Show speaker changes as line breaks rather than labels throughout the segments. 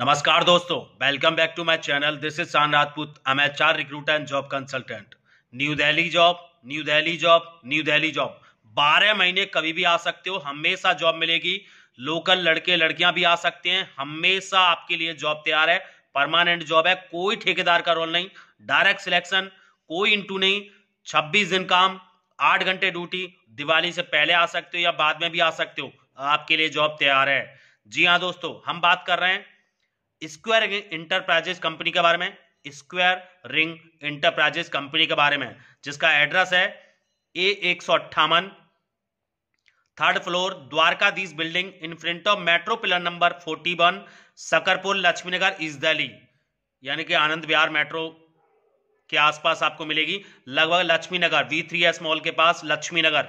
नमस्कार दोस्तों welcome back to my channel this is Shan Rajput I am HR recruiter and job consultant New Delhi job New Delhi job New Delhi job बारह महीने कभी भी आ सकते हो हमेशा जॉब मिलेगी लोकल लड़के लड़कियां भी आ सकते हैं हमेशा आपके लिए जॉब तैयार है परमानेंट जॉब है कोई ठेकेदार का रोल नहीं डायरेक्ट सिलेक्शन कोई इंटू नहीं छब्बीस दिन काम आठ घंटे ड्यूटी दिवाली से पहले आ सकते हो या बाद में भी आ सकते हो आपके लिए जॉब तैयार है जी हाँ दोस्तों हम बात कर रहे हैं स्क्वायर रिंग इंटरप्राइजेस कंपनी के बारे में स्क्वायर रिंग इंटरप्राइजेस कंपनी के बारे में जिसका एड्रेस है ए एक सौ अट्ठावन third floor Dwarkadhish building in front of metro pillar number forty one Shakarpur Laxmi Nagar इस दिल्ली यानी कि आनंद विहार मेट्रो के आसपास आपको मिलेगी लगभग Laxmi Nagar V three S mall के पास लक्ष्मी नगर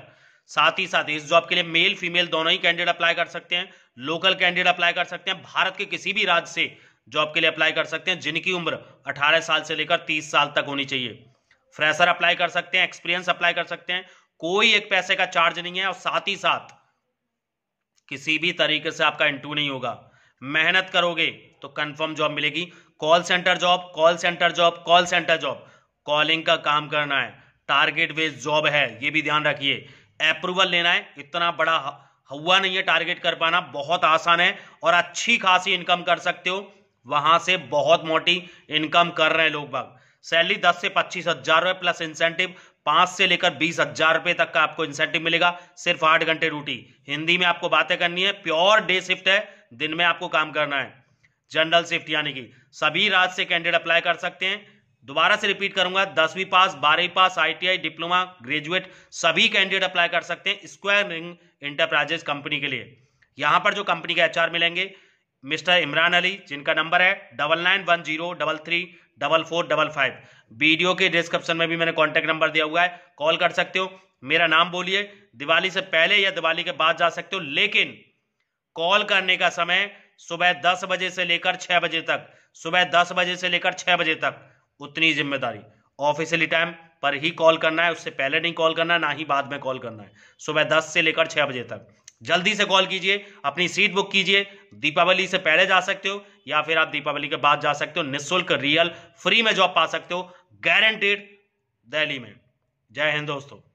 साथ ही साथ इस जॉब के लिए मेल फीमेल दोनों ही कैंडिडेट अप्लाई कर सकते हैं लोकल कैंडिडेट अप्लाई कर सकते हैं भारत के किसी भी राज्य से जॉब के लिए अप्लाई कर सकते हैं जिनकी उम्र 18 साल से लेकर 30 साल तक होनी चाहिए फ्रेशर अप्लाई कर सकते हैं एक्सपीरियंस अप्लाई कर सकते हैं कोई एक पैसे का चार्ज नहीं है और साथ ही साथ किसी भी तरीके से आपका इंटरव्यू नहीं होगा मेहनत करोगे तो कंफर्म जॉब मिलेगी call centre job call centre job call centre job calling का काम करना है टारगेट बेस्ड जॉब है ये भी ध्यान रखिए अप्रूवल लेना है इतना बड़ा हुआ नहीं है टारगेट कर पाना बहुत आसान है और अच्छी खासी इनकम कर सकते हो वहां से बहुत मोटी इनकम कर रहे हैं लोग बाग सैलरी दस से पच्चीस हजार रुपए प्लस इंसेंटिव पांच से लेकर बीस हजार रुपए तक का आपको इंसेंटिव मिलेगा सिर्फ आठ घंटे ड्यूटी हिंदी में आपको बातें करनी है प्योर डे शिफ्ट है दिन में आपको काम करना है जनरल शिफ्ट यानी कि सभी राज्य से कैंडिडेट अप्लाई कर सकते हैं दोबारा से रिपीट करूंगा दसवीं पास बारहवीं पास आईटीआई डिप्लोमा ग्रेजुएट सभी कैंडिडेट अप्लाई कर सकते हैं स्क्वायर रिंग इंटरप्राइजेस कंपनी के लिए यहां पर जो कंपनी के एचआर मिलेंगे मिस्टर इमरान अली जिनका नंबर है double nine one zero double three double four double five video के डिस्क्रिप्शन में भी मैंने कॉन्टैक्ट नंबर दिया हुआ है कॉल कर सकते हो मेरा नाम बोलिए दिवाली से पहले या दिवाली के बाद जा सकते हो लेकिन कॉल करने का समय सुबह दस बजे से लेकर छह बजे तक सुबह दस बजे से लेकर छह बजे तक उतनी जिम्मेदारी ऑफिशियली टाइम पर ही कॉल करना है उससे पहले नहीं कॉल करना ना ही बाद में कॉल करना है सुबह दस से लेकर छह बजे तक जल्दी से कॉल कीजिए अपनी सीट बुक कीजिए दीपावली से पहले जा सकते हो या फिर आप दीपावली के बाद जा सकते हो निःशुल्क रियल फ्री में जॉब पा सकते हो गारंटेड दिल्ली में जय हिंद दोस्तों